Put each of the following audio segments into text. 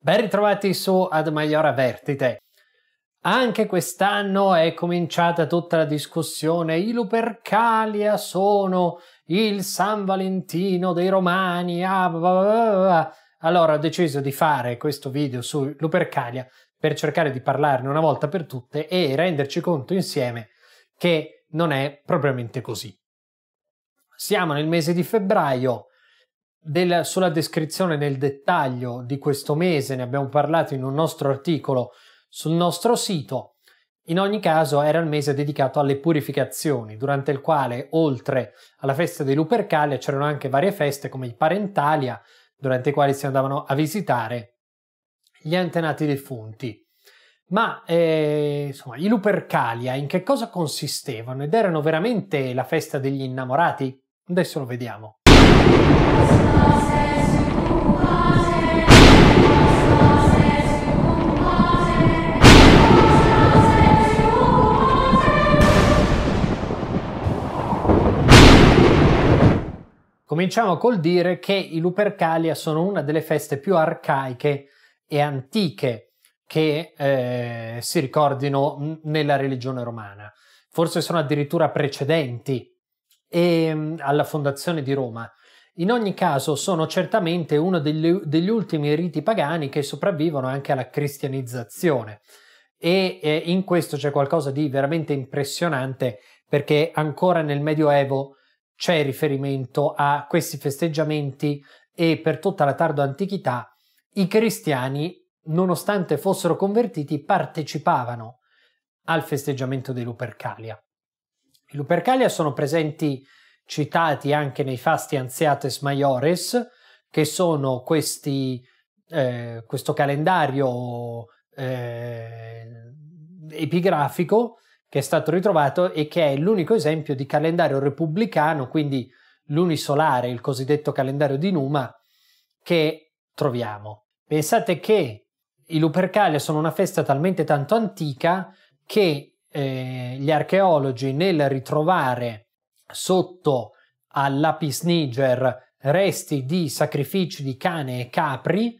Ben ritrovati su Ad Maiora Vertite. Anche quest'anno è cominciata tutta la discussione. I Lupercalia sono il San Valentino dei Romani. Ah, blah, blah, blah. Allora ho deciso di fare questo video su Lupercalia per cercare di parlarne una volta per tutte e renderci conto insieme che non è propriamente così. Siamo nel mese di febbraio, della, sulla descrizione nel dettaglio di questo mese, ne abbiamo parlato in un nostro articolo sul nostro sito. In ogni caso era il mese dedicato alle purificazioni, durante il quale, oltre alla festa dei Lupercalia, c'erano anche varie feste come il Parentalia, durante i quali si andavano a visitare gli antenati defunti. Ma eh, insomma, i Lupercalia in che cosa consistevano ed erano veramente la festa degli innamorati? Adesso lo vediamo. Cominciamo col dire che i Lupercalia sono una delle feste più arcaiche e antiche che eh, si ricordino nella religione romana. Forse sono addirittura precedenti e, ehm, alla fondazione di Roma. In ogni caso sono certamente uno degli, degli ultimi riti pagani che sopravvivono anche alla cristianizzazione e eh, in questo c'è qualcosa di veramente impressionante perché ancora nel Medioevo c'è riferimento a questi festeggiamenti e per tutta la tarda antichità i cristiani, nonostante fossero convertiti, partecipavano al festeggiamento dei Lupercalia. I Lupercalia sono presenti citati anche nei fasti anziates maiores, che sono questi, eh, questo calendario eh, epigrafico che è stato ritrovato e che è l'unico esempio di calendario repubblicano, quindi lunisolare, il cosiddetto calendario di Numa, che troviamo. Pensate che i Lupercalia sono una festa talmente tanto antica che eh, gli archeologi nel ritrovare sotto al lapis niger resti di sacrifici di cane e capri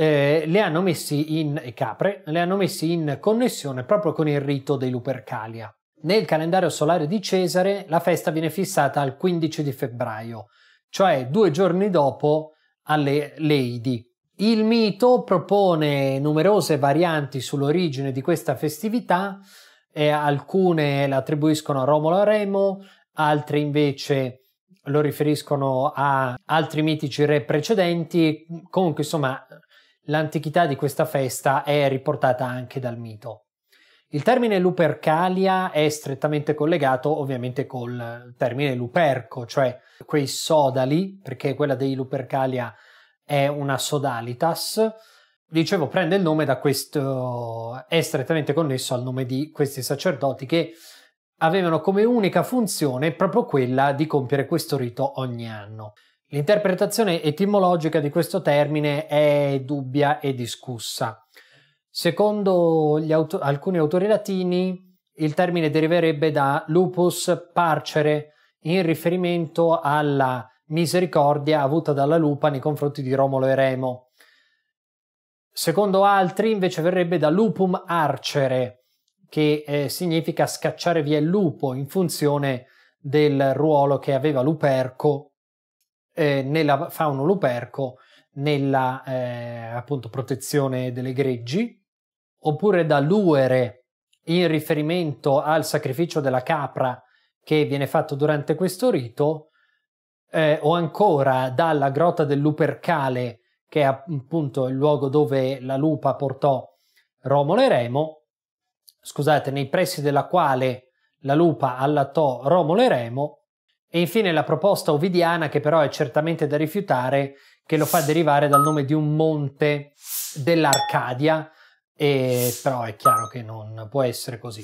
eh, le hanno messi in e capre, le hanno messi in connessione proprio con il rito dei Lupercalia. Nel calendario solare di Cesare la festa viene fissata al 15 di febbraio, cioè due giorni dopo alle Leidi. Il mito propone numerose varianti sull'origine di questa festività, eh, alcune la attribuiscono a Romolo a Remo, altre invece lo riferiscono a altri mitici re precedenti, comunque insomma l'antichità di questa festa è riportata anche dal mito. Il termine Lupercalia è strettamente collegato ovviamente col termine Luperco, cioè quei sodali, perché quella dei Lupercalia è una sodalitas. Dicevo, prende il nome da questo, è strettamente connesso al nome di questi sacerdoti che avevano come unica funzione proprio quella di compiere questo rito ogni anno. L'interpretazione etimologica di questo termine è dubbia e discussa. Secondo auto- alcuni autori latini, il termine deriverebbe da lupus parcere, in riferimento alla misericordia avuta dalla lupa nei confronti di Romolo e Remo. Secondo altri, invece, verrebbe da lupum arcere, che eh, significa scacciare via il lupo in funzione del ruolo che aveva Luperco eh, nella fauna luperco, nella eh, appunto protezione delle greggi, oppure da luere in riferimento al sacrificio della capra che viene fatto durante questo rito, eh, o ancora dalla grotta del Lupercale, che è appunto il luogo dove la lupa portò Romolo e Remo, scusate, nei pressi della quale la lupa allattò Romolo e Remo, e infine la proposta ovidiana, che però è certamente da rifiutare, che lo fa derivare dal nome di un monte dell'Arcadia, e però è chiaro che non può essere così.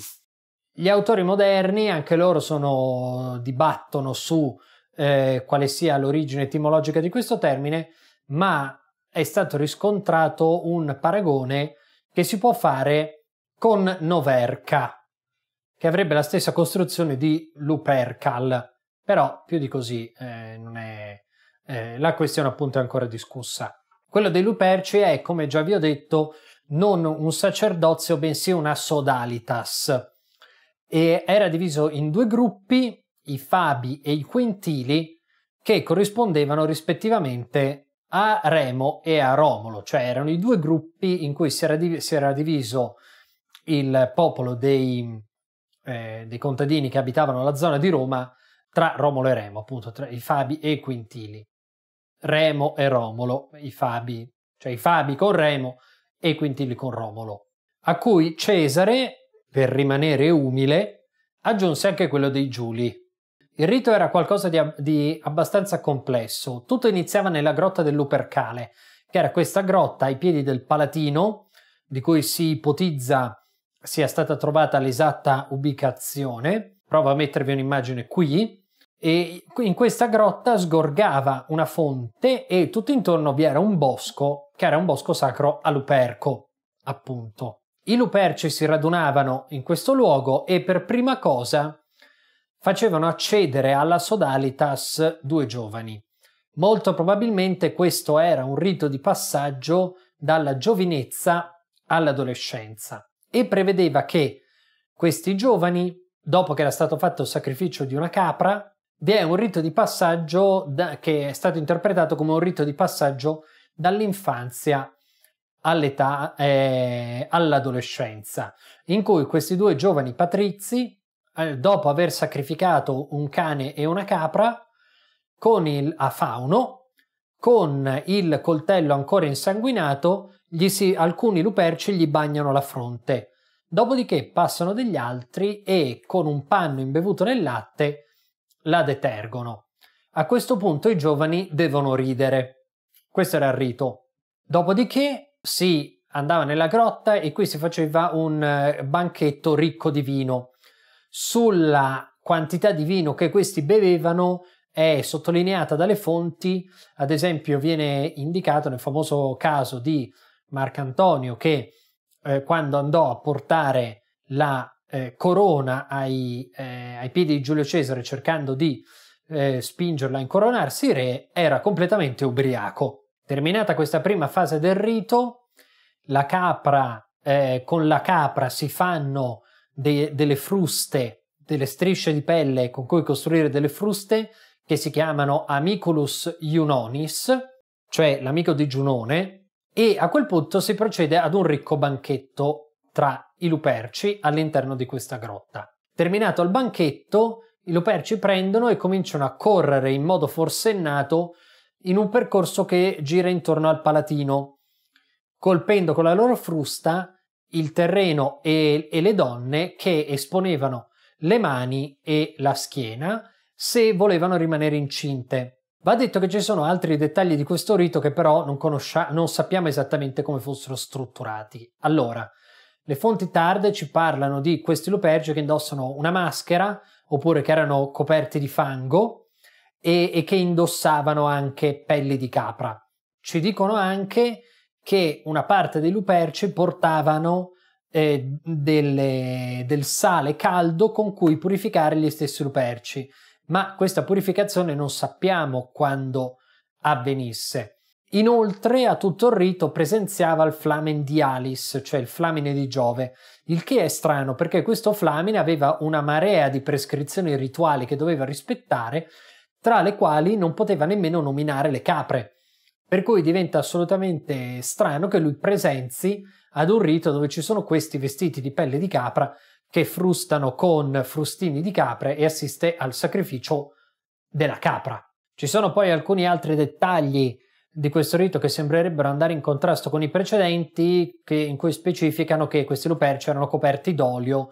Gli autori moderni, anche loro sono, dibattono su eh, quale sia l'origine etimologica di questo termine, ma è stato riscontrato un paragone che si può fare con Noverca, che avrebbe la stessa costruzione di Lupercal, però più di così eh, non è, eh, la questione appunto è ancora discussa. Quello dei Luperci è, come già vi ho detto, non un sacerdozio, bensì una sodalitas. E era diviso in due gruppi, i fabi e i quintili, che corrispondevano rispettivamente a Remo e a Romolo, cioè erano i due gruppi in cui si era, div- si era diviso il popolo dei, eh, dei contadini che abitavano la zona di Roma tra Romolo e Remo, appunto, tra i Fabi e i Quintili. Remo e Romolo, i Fabi, cioè i Fabi con Remo e i Quintili con Romolo, a cui Cesare, per rimanere umile, aggiunse anche quello dei Giuli. Il rito era qualcosa di, di abbastanza complesso. Tutto iniziava nella grotta dell'Upercale, che era questa grotta ai piedi del Palatino, di cui si ipotizza sia stata trovata l'esatta ubicazione. Provo a mettervi un'immagine qui e in questa grotta sgorgava una fonte e tutto intorno vi era un bosco, che era un bosco sacro a Luperco, appunto. I luperci si radunavano in questo luogo e per prima cosa facevano accedere alla Sodalitas due giovani. Molto probabilmente questo era un rito di passaggio dalla giovinezza all'adolescenza e prevedeva che questi giovani, dopo che era stato fatto il sacrificio di una capra, vi è un rito di passaggio da, che è stato interpretato come un rito di passaggio dall'infanzia all'età, eh, all'adolescenza, in cui questi due giovani patrizi, eh, dopo aver sacrificato un cane e una capra con il, a fauno, con il coltello ancora insanguinato, si, alcuni luperci gli bagnano la fronte. Dopodiché passano degli altri e con un panno imbevuto nel latte la detergono. A questo punto i giovani devono ridere. Questo era il rito. Dopodiché si andava nella grotta e qui si faceva un eh, banchetto ricco di vino. Sulla quantità di vino che questi bevevano è sottolineata dalle fonti, ad esempio viene indicato nel famoso caso di Marcantonio che eh, quando andò a portare la eh, corona ai, eh, ai, piedi di Giulio Cesare cercando di eh, spingerla a incoronarsi re, era completamente ubriaco. Terminata questa prima fase del rito, la capra, eh, con la capra si fanno de- delle fruste, delle strisce di pelle con cui costruire delle fruste che si chiamano Amiculus Iunonis, cioè l'amico di Giunone, e a quel punto si procede ad un ricco banchetto tra i luperci all'interno di questa grotta. Terminato il banchetto, i luperci prendono e cominciano a correre in modo forsennato in un percorso che gira intorno al palatino, colpendo con la loro frusta il terreno e, e le donne che esponevano le mani e la schiena se volevano rimanere incinte. Va detto che ci sono altri dettagli di questo rito che però non, conoscia- non sappiamo esattamente come fossero strutturati. Allora, le fonti tarde ci parlano di questi lupergi che indossano una maschera oppure che erano coperti di fango e, e che indossavano anche pelli di capra. Ci dicono anche che una parte dei luperci portavano eh, delle, del sale caldo con cui purificare gli stessi luperci, ma questa purificazione non sappiamo quando avvenisse. Inoltre a tutto il rito presenziava il flamen di Alice, cioè il flamine di Giove, il che è strano perché questo flamine aveva una marea di prescrizioni rituali che doveva rispettare, tra le quali non poteva nemmeno nominare le capre. Per cui diventa assolutamente strano che lui presenzi ad un rito dove ci sono questi vestiti di pelle di capra che frustano con frustini di capre e assiste al sacrificio della capra. Ci sono poi alcuni altri dettagli di questo rito che sembrerebbero andare in contrasto con i precedenti che, in cui specificano che questi luperci erano coperti d'olio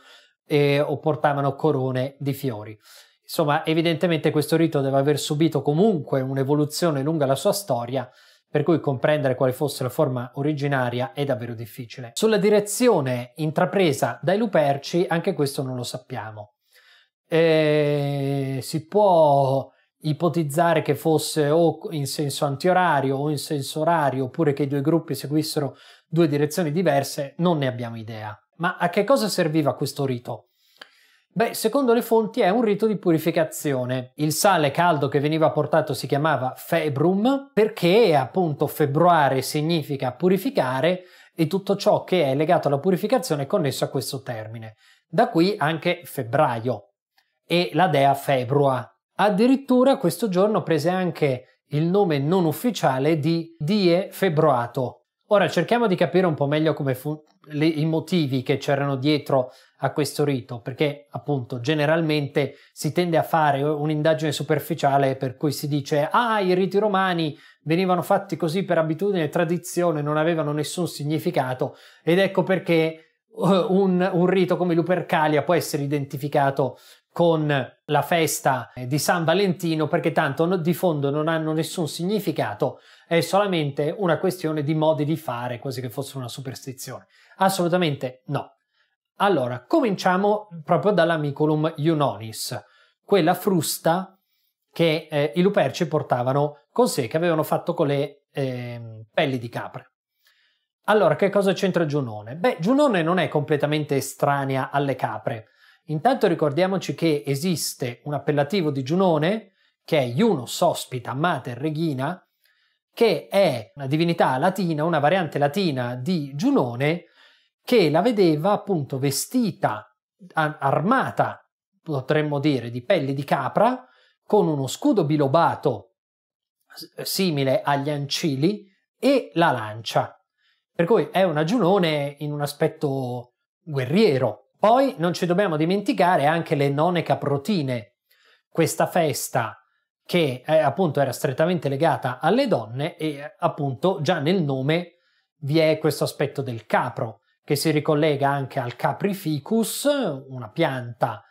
e, o portavano corone di fiori. Insomma, evidentemente questo rito deve aver subito comunque un'evoluzione lunga la sua storia, per cui comprendere quale fosse la forma originaria è davvero difficile. Sulla direzione intrapresa dai luperci, anche questo non lo sappiamo. E eh, si può ipotizzare che fosse o in senso antiorario o in senso orario, oppure che i due gruppi seguissero due direzioni diverse, non ne abbiamo idea. Ma a che cosa serviva questo rito? Beh, secondo le fonti è un rito di purificazione. Il sale caldo che veniva portato si chiamava februm perché appunto februare significa purificare e tutto ciò che è legato alla purificazione è connesso a questo termine. Da qui anche febbraio e la dea Februa, Addirittura questo giorno prese anche il nome non ufficiale di Die Febbrato. Ora cerchiamo di capire un po' meglio come fu- le, i motivi che c'erano dietro a questo rito, perché appunto generalmente si tende a fare un'indagine superficiale per cui si dice ah i riti romani venivano fatti così per abitudine e tradizione, non avevano nessun significato ed ecco perché uh, un, un rito come Lupercalia può essere identificato con la festa eh, di San Valentino perché tanto di fondo non hanno nessun significato, è solamente una questione di modi di fare, quasi che fosse una superstizione. Assolutamente no. Allora, cominciamo proprio dall'amiculum Iunonis, quella frusta che eh, i luperci portavano con sé, che avevano fatto con le eh, pelli di capre. Allora, che cosa c'entra Giunone? Beh, Giunone non è completamente estranea alle capre, Intanto ricordiamoci che esiste un appellativo di Giunone, che è Iunos Ospita Mater Regina, che è una divinità latina, una variante latina di Giunone, che la vedeva appunto vestita, armata, potremmo dire, di pelli di capra, con uno scudo bilobato simile agli ancili e la lancia. Per cui è una Giunone in un aspetto guerriero, poi non ci dobbiamo dimenticare anche le nonne caprotine, questa festa che eh, appunto era strettamente legata alle donne e appunto già nel nome vi è questo aspetto del capro che si ricollega anche al caprificus, una pianta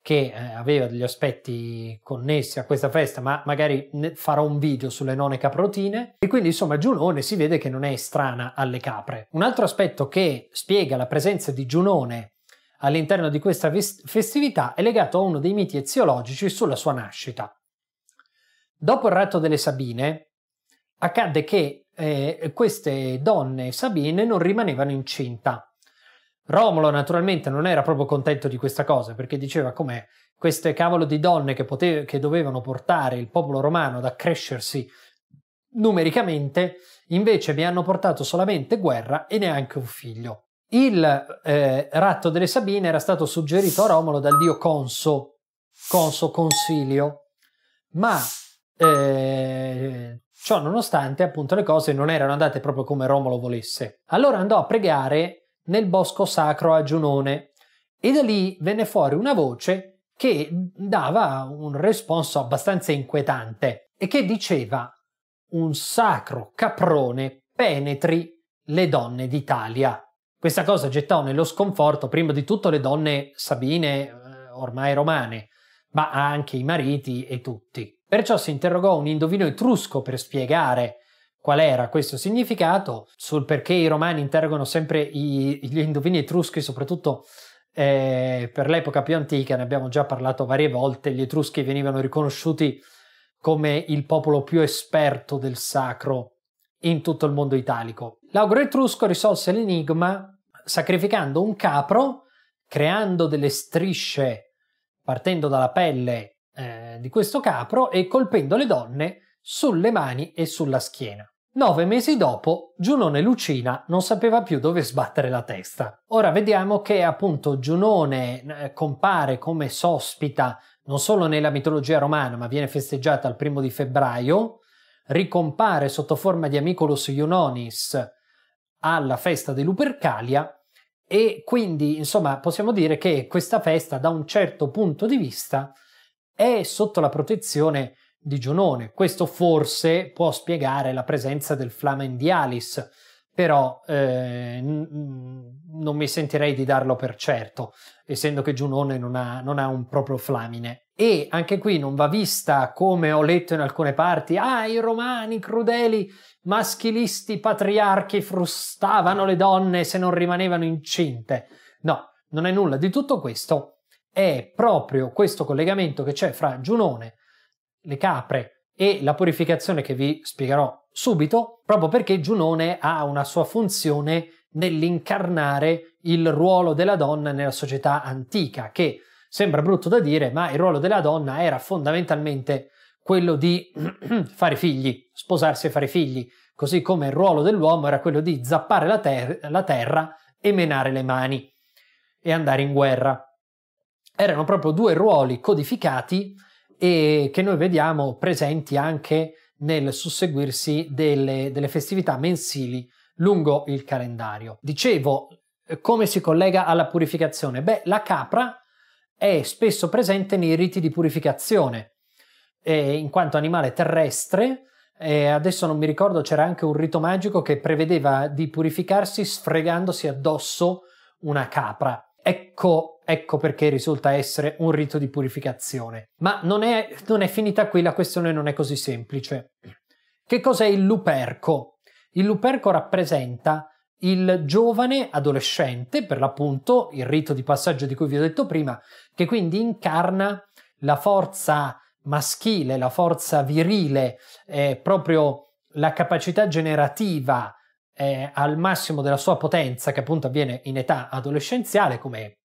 che eh, aveva degli aspetti connessi a questa festa, ma magari farò un video sulle nonne caprotine. E quindi insomma Giunone si vede che non è strana alle capre. Un altro aspetto che spiega la presenza di Giunone all'interno di questa festività è legato a uno dei miti eziologici sulla sua nascita. Dopo il ratto delle Sabine, accadde che eh, queste donne sabine non rimanevano incinta. Romolo naturalmente non era proprio contento di questa cosa perché diceva come queste cavolo di donne che, pote- che dovevano portare il popolo romano ad accrescersi numericamente invece mi hanno portato solamente guerra e neanche un figlio. Il eh, ratto delle Sabine era stato suggerito a Romolo dal dio Conso, Conso Consilio, ma eh, ciò nonostante appunto le cose non erano andate proprio come Romolo volesse. Allora andò a pregare nel bosco sacro a Giunone e da lì venne fuori una voce che dava un responso abbastanza inquietante e che diceva un sacro caprone penetri le donne d'Italia. Questa cosa gettò nello sconforto prima di tutto le donne sabine eh, ormai romane, ma anche i mariti e tutti. Perciò si interrogò un indovino etrusco per spiegare qual era questo significato, sul perché i romani interrogano sempre gli indovini etruschi, soprattutto eh, per l'epoca più antica, ne abbiamo già parlato varie volte, gli etruschi venivano riconosciuti come il popolo più esperto del sacro in tutto il mondo italico. L'auguro etrusco risolse l'enigma sacrificando un capro, creando delle strisce partendo dalla pelle eh, di questo capro e colpendo le donne sulle mani e sulla schiena. Nove mesi dopo, Giunone Lucina non sapeva più dove sbattere la testa. Ora vediamo che appunto Giunone eh, compare come sospita non solo nella mitologia romana, ma viene festeggiata il primo di febbraio, ricompare sotto forma di Amicolus Iunonis alla festa di Lupercalia e quindi, insomma, possiamo dire che questa festa, da un certo punto di vista, è sotto la protezione di Giunone. Questo forse può spiegare la presenza del Dialis, però eh, non mi sentirei di darlo per certo, essendo che Giunone non ha, non ha un proprio flamine. E anche qui non va vista, come ho letto in alcune parti, ah, i romani crudeli maschilisti patriarchi frustavano le donne se non rimanevano incinte. No, non è nulla di tutto questo, è proprio questo collegamento che c'è fra Giunone, le capre e la purificazione che vi spiegherò subito, proprio perché Giunone ha una sua funzione nell'incarnare il ruolo della donna nella società antica, che sembra brutto da dire, ma il ruolo della donna era fondamentalmente quello di fare figli, sposarsi e fare figli, così come il ruolo dell'uomo era quello di zappare la, ter- la terra e menare le mani e andare in guerra. Erano proprio due ruoli codificati e che noi vediamo presenti anche nel susseguirsi delle, delle festività mensili lungo il calendario. Dicevo, come si collega alla purificazione? Beh, la capra è spesso presente nei riti di purificazione eh, in quanto animale terrestre. Eh, adesso non mi ricordo, c'era anche un rito magico che prevedeva di purificarsi sfregandosi addosso una capra. Ecco, ecco perché risulta essere un rito di purificazione. Ma non è, non è finita qui, la questione non è così semplice. Che cos'è il luperco? Il luperco rappresenta il giovane adolescente, per l'appunto, il rito di passaggio di cui vi ho detto prima, che quindi incarna la forza maschile, la forza virile, eh, proprio la capacità generativa eh, al massimo della sua potenza, che appunto avviene in età adolescenziale, come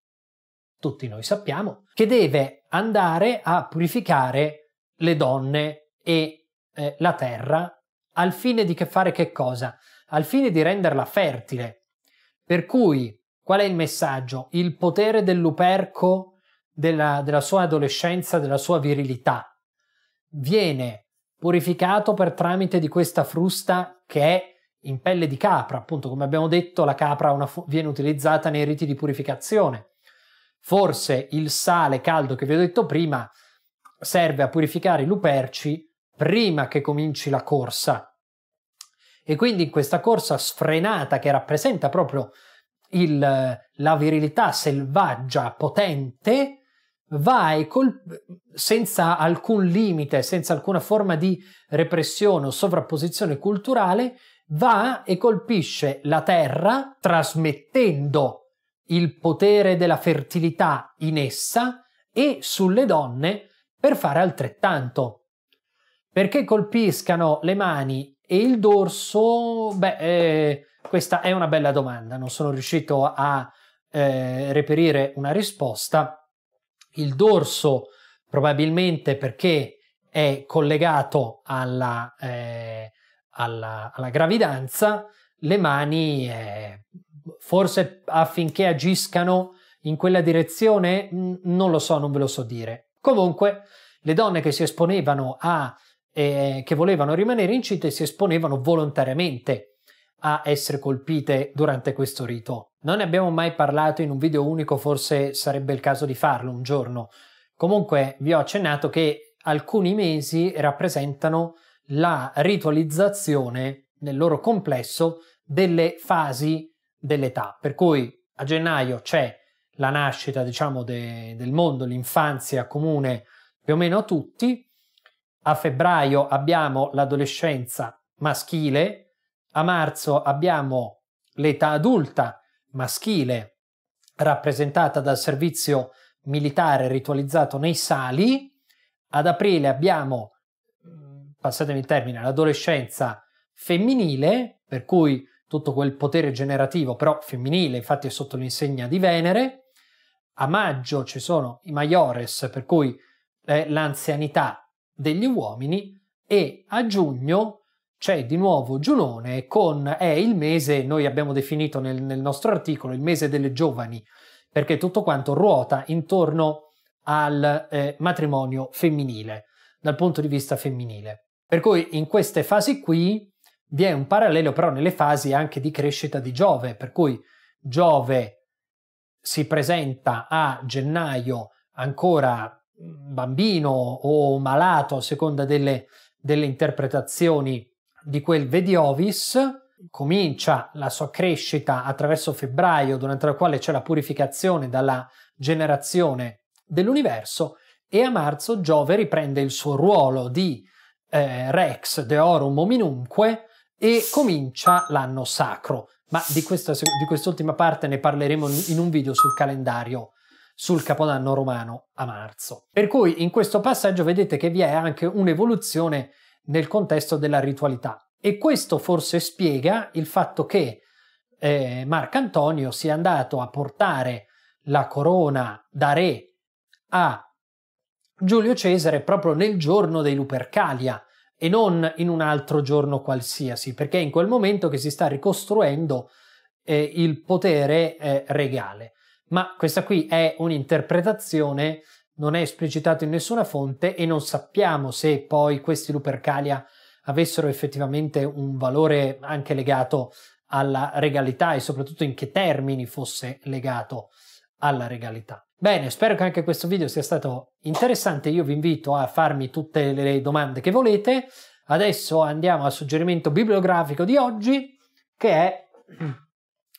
tutti noi sappiamo, che deve andare a purificare le donne e eh, la terra al fine di che fare che cosa? Al fine di renderla fertile. Per cui, qual è il messaggio? Il potere dell'uperco della, della sua adolescenza, della sua virilità viene purificato per tramite di questa frusta che è in pelle di capra, appunto come abbiamo detto la capra fu- viene utilizzata nei riti di purificazione. Forse il sale caldo che vi ho detto prima serve a purificare i luperci prima che cominci la corsa. E quindi in questa corsa sfrenata che rappresenta proprio il, la virilità selvaggia, potente, vai col... senza alcun limite, senza alcuna forma di repressione o sovrapposizione culturale, va e colpisce la terra trasmettendo il potere della fertilità in essa e sulle donne per fare altrettanto. Perché colpiscano le mani e il dorso? Beh, eh, questa è una bella domanda, non sono riuscito a eh, reperire una risposta il dorso probabilmente perché è collegato alla, eh, alla, alla gravidanza, le mani eh, forse affinché agiscano in quella direzione, non lo so, non ve lo so dire. Comunque, le donne che si esponevano a, eh, che volevano rimanere incinte si esponevano volontariamente a essere colpite durante questo rito. Non ne abbiamo mai parlato in un video unico, forse sarebbe il caso di farlo un giorno. Comunque vi ho accennato che alcuni mesi rappresentano la ritualizzazione nel loro complesso delle fasi dell'età, per cui a gennaio c'è la nascita, diciamo, de- del mondo, l'infanzia comune più o meno a tutti. A febbraio abbiamo l'adolescenza maschile, a marzo abbiamo l'età adulta maschile rappresentata dal servizio militare ritualizzato nei sali. Ad aprile abbiamo, mm, passatemi il termine, l'adolescenza femminile, per cui tutto quel potere generativo, però femminile, infatti è sotto l'insegna di Venere. A maggio ci sono i maiores, per cui eh, l'anzianità degli uomini, e a giugno c'è di nuovo Giunone con è il mese, noi abbiamo definito nel, nel, nostro articolo il mese delle giovani, perché tutto quanto ruota intorno al eh, matrimonio femminile, dal punto di vista femminile. Per cui in queste fasi qui vi è un parallelo però nelle fasi anche di crescita di Giove, per cui Giove si presenta a gennaio ancora mm, bambino o malato a seconda delle, delle interpretazioni di quel Vediovis comincia la sua crescita attraverso febbraio, durante la quale c'è la purificazione dalla generazione dell'universo, e a marzo Giove riprende il suo ruolo di eh, Rex Deorum Ominunque e comincia l'anno sacro. Ma di, questa, di quest'ultima parte ne parleremo in un video sul calendario sul Capodanno romano a marzo. Per cui in questo passaggio vedete che vi è anche un'evoluzione nel contesto della ritualità. E questo forse spiega il fatto che eh, Marcantonio sia andato a portare la corona da re a Giulio Cesare proprio nel giorno dei Lupercalia e non in un altro giorno qualsiasi, perché è in quel momento che si sta ricostruendo eh, il potere eh, regale. Ma questa qui è un'interpretazione non è esplicitato in nessuna fonte e non sappiamo se poi questi Lupercalia avessero effettivamente un valore anche legato alla regalità e soprattutto in che termini fosse legato alla regalità. Bene, spero che anche questo video sia stato interessante. Io vi invito a farmi tutte le domande che volete. Adesso andiamo al suggerimento bibliografico di oggi, che è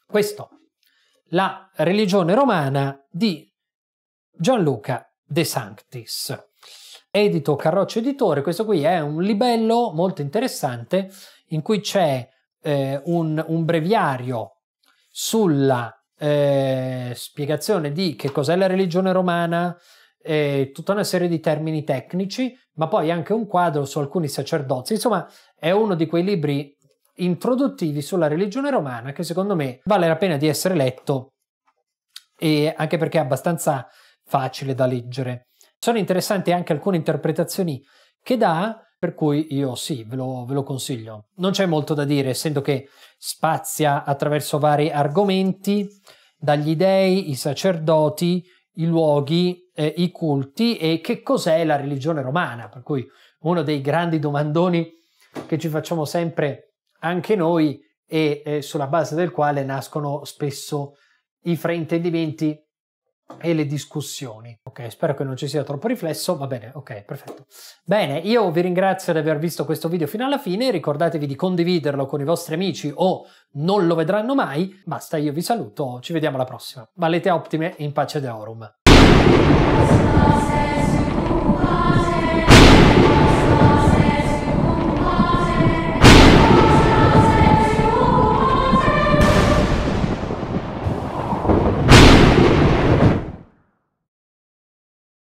questo, La religione romana di Gianluca De Sanctis. Edito Carroccio Editore, questo qui è un libello molto interessante in cui c'è eh, un, un, breviario sulla eh, spiegazione di che cos'è la religione romana, eh, tutta una serie di termini tecnici, ma poi anche un quadro su alcuni sacerdozi. Insomma, è uno di quei libri introduttivi sulla religione romana che secondo me vale la pena di essere letto e anche perché è abbastanza facile da leggere. Sono interessanti anche alcune interpretazioni che dà, per cui io sì, ve lo, ve lo consiglio. Non c'è molto da dire, essendo che spazia attraverso vari argomenti, dagli dei, i sacerdoti, i luoghi, eh, i culti e che cos'è la religione romana, per cui uno dei grandi domandoni che ci facciamo sempre anche noi e eh, sulla base del quale nascono spesso i fraintendimenti e le discussioni. Ok, spero che non ci sia troppo riflesso. Va bene, ok, perfetto. Bene, io vi ringrazio di aver visto questo video fino alla fine. Ricordatevi di condividerlo con i vostri amici o non lo vedranno mai. Basta, io vi saluto. Ci vediamo alla prossima. Valete ottime in pace de deorum.